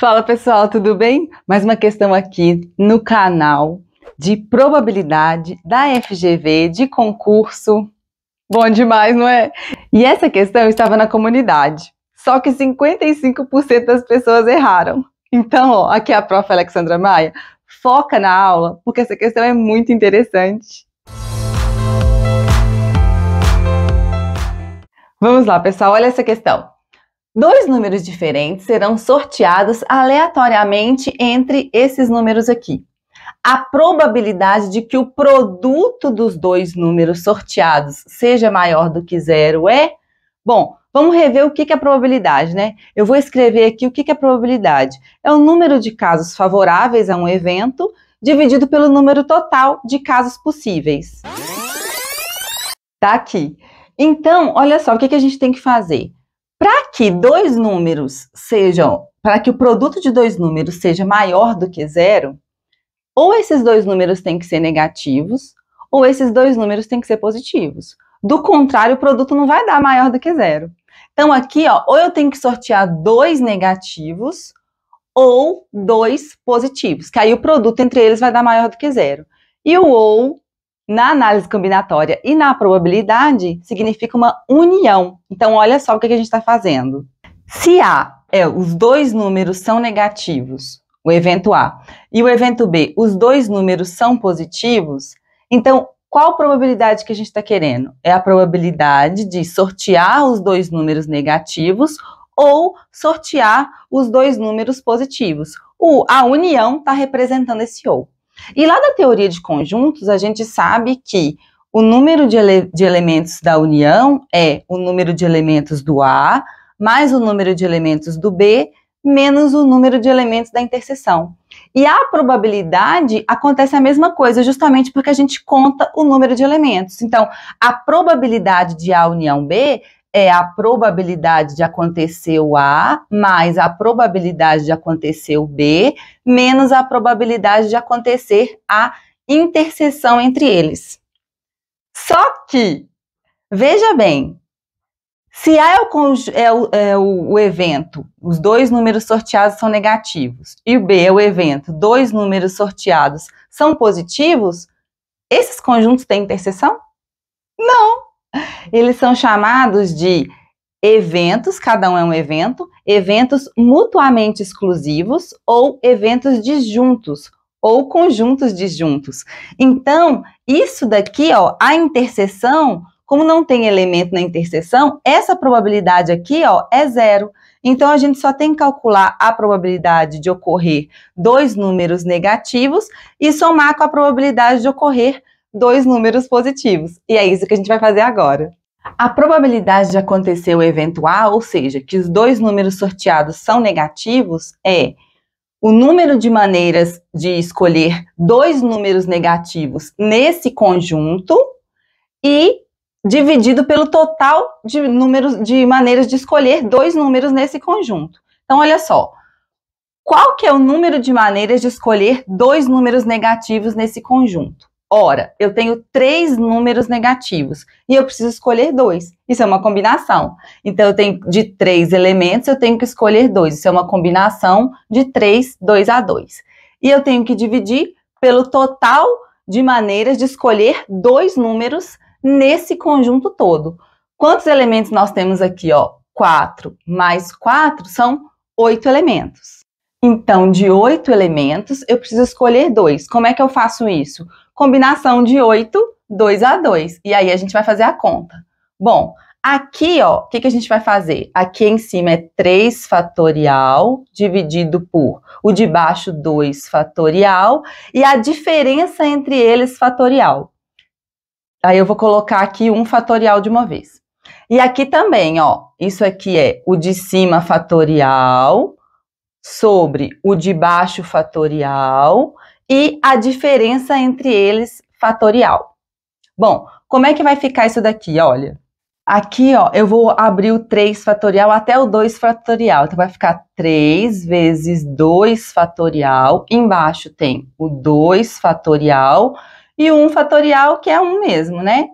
Fala pessoal, tudo bem? Mais uma questão aqui no canal de probabilidade da FGV de concurso. Bom demais, não é? E essa questão estava na comunidade, só que 55% das pessoas erraram. Então, ó, aqui é a prof. Alexandra Maia, foca na aula, porque essa questão é muito interessante. Vamos lá, pessoal, olha essa questão. Dois números diferentes serão sorteados aleatoriamente entre esses números aqui. A probabilidade de que o produto dos dois números sorteados seja maior do que zero é? Bom, vamos rever o que é a probabilidade, né? Eu vou escrever aqui o que é a probabilidade. É o número de casos favoráveis a um evento dividido pelo número total de casos possíveis. Tá aqui. Então, olha só, o que a gente tem que fazer? Para que dois números sejam, para que o produto de dois números seja maior do que zero, ou esses dois números têm que ser negativos, ou esses dois números têm que ser positivos. Do contrário, o produto não vai dar maior do que zero. Então aqui, ó, ou eu tenho que sortear dois negativos ou dois positivos, que aí o produto entre eles vai dar maior do que zero. E o ou na análise combinatória e na probabilidade, significa uma união. Então, olha só o que a gente está fazendo. Se A é os dois números são negativos, o evento A, e o evento B, os dois números são positivos, então qual probabilidade que a gente está querendo? É a probabilidade de sortear os dois números negativos ou sortear os dois números positivos. O, a união está representando esse ou. E lá da teoria de conjuntos, a gente sabe que o número de, ele de elementos da união é o número de elementos do A mais o número de elementos do B menos o número de elementos da interseção. E a probabilidade acontece a mesma coisa, justamente porque a gente conta o número de elementos. Então, a probabilidade de A união B é a probabilidade de acontecer o A mais a probabilidade de acontecer o B menos a probabilidade de acontecer a interseção entre eles. Só que, veja bem, se A é o, é, o, é o, evento, os dois números sorteados são negativos, e o B é o evento, dois números sorteados são positivos, esses conjuntos têm interseção? Não! Eles são chamados de eventos, cada um é um evento, eventos mutuamente exclusivos ou eventos disjuntos ou conjuntos disjuntos. Então, isso daqui, ó, a interseção, como não tem elemento na interseção, essa probabilidade aqui, ó, é zero. Então, a gente só tem que calcular a probabilidade de ocorrer dois números negativos e somar com a probabilidade de ocorrer dois números positivos. E é isso que a gente vai fazer agora. A probabilidade de acontecer o evento A, ou seja, que os dois números sorteados são negativos, é o número de maneiras de escolher dois números negativos nesse conjunto e dividido pelo total de números de maneiras de escolher dois números nesse conjunto. Então olha só, qual que é o número de maneiras de escolher dois números negativos nesse conjunto? Ora, eu tenho três números negativos e eu preciso escolher dois. Isso é uma combinação. Então, eu tenho de três elementos, eu tenho que escolher dois. Isso é uma combinação de três, dois a dois. E eu tenho que dividir pelo total de maneiras de escolher dois números nesse conjunto todo. Quantos elementos nós temos aqui? Ó, 4 mais 4 são oito elementos. Então, de oito elementos, eu preciso escolher dois. Como é que eu faço isso? combinação de 8, 2 a 2. E aí a gente vai fazer a conta. Bom, aqui, ó, o que, que a gente vai fazer? Aqui em cima é 3 fatorial dividido por o de baixo 2 fatorial e a diferença entre eles fatorial. Aí eu vou colocar aqui 1 fatorial de uma vez. E aqui também, ó, isso aqui é o de cima fatorial sobre o de baixo fatorial e a diferença entre eles fatorial. Bom, como é que vai ficar isso daqui? Olha, aqui ó, eu vou abrir o 3 fatorial até o 2 fatorial. Então vai ficar 3 vezes 2 fatorial. Embaixo tem o 2 fatorial e o 1 fatorial, que é 1 mesmo, né?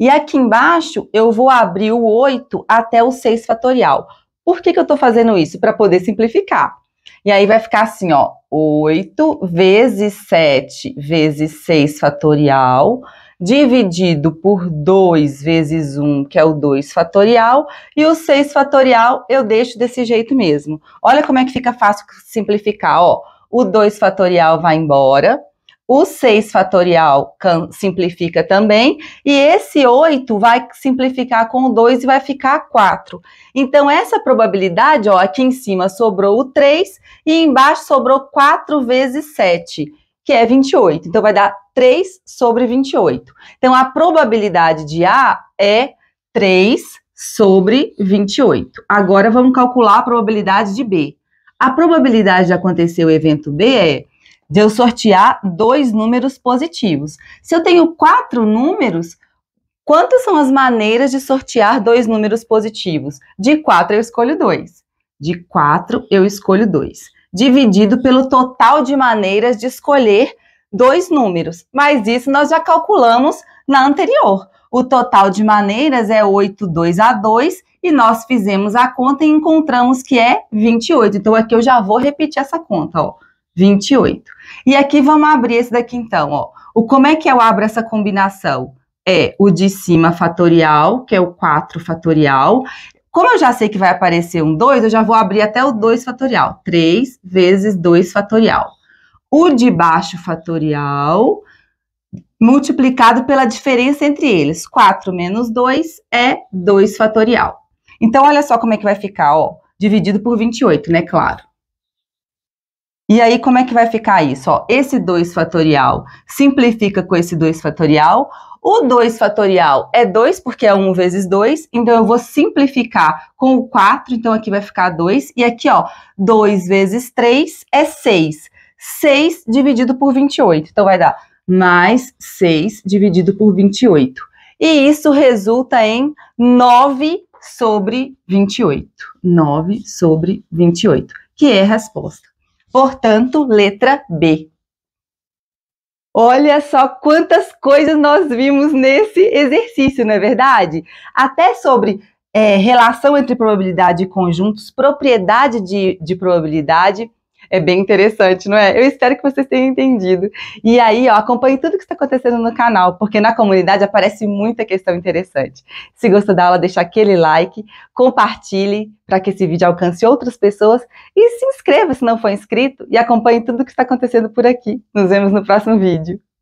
E aqui embaixo eu vou abrir o 8 até o 6 fatorial. Por que, que eu estou fazendo isso? Para poder simplificar. E aí vai ficar assim, ó, 8 vezes 7 vezes 6 fatorial, dividido por 2 vezes 1, que é o 2 fatorial, e o 6 fatorial eu deixo desse jeito mesmo. Olha como é que fica fácil simplificar, ó. O 2 fatorial vai embora, o 6 fatorial simplifica também, e esse 8 vai simplificar com o 2 e vai ficar 4. Então, essa probabilidade, ó, aqui em cima sobrou o 3 e embaixo sobrou 4 vezes 7, que é 28. Então, vai dar 3 sobre 28. Então, a probabilidade de A é 3 sobre 28. Agora, vamos calcular a probabilidade de B. A probabilidade de acontecer o evento B é de eu sortear dois números positivos. Se eu tenho quatro números, quantas são as maneiras de sortear dois números positivos? De quatro eu escolho dois. De quatro eu escolho dois. Dividido pelo total de maneiras de escolher dois números. Mas isso nós já calculamos na anterior. O total de maneiras é 8, 2 a 2 e nós fizemos a conta e encontramos que é 28. Então aqui eu já vou repetir essa conta, ó. 28. E aqui vamos abrir esse daqui então, ó. O, como é que eu abro essa combinação? É o de cima fatorial, que é o 4 fatorial. Como eu já sei que vai aparecer um 2, eu já vou abrir até o 2 fatorial. 3 vezes 2 fatorial. O de baixo fatorial multiplicado pela diferença entre eles. 4 menos 2 é 2 fatorial. Então, olha só como é que vai ficar, ó. Dividido por 28, né? Claro. E aí, como é que vai ficar isso? Ó, esse 2 fatorial simplifica com esse 2 fatorial. O 2 fatorial é 2, porque é 1 um vezes 2. Então, eu vou simplificar com o 4. Então, aqui vai ficar 2. E aqui, ó, 2 vezes 3 é 6. 6 dividido por 28. Então, vai dar mais 6 dividido por 28. E isso resulta em 9 sobre 28. 9 sobre 28, que é a resposta. Portanto, letra B. Olha só quantas coisas nós vimos nesse exercício, não é verdade? Até sobre é, relação entre probabilidade e conjuntos, propriedade de, de probabilidade é bem interessante, não é? Eu espero que vocês tenham entendido. E aí, ó, acompanhe tudo que está acontecendo no canal, porque na comunidade aparece muita questão interessante. Se gostou da aula, deixa aquele like, compartilhe para que esse vídeo alcance outras pessoas e se inscreva se não for inscrito e acompanhe tudo que está acontecendo por aqui. Nos vemos no próximo vídeo.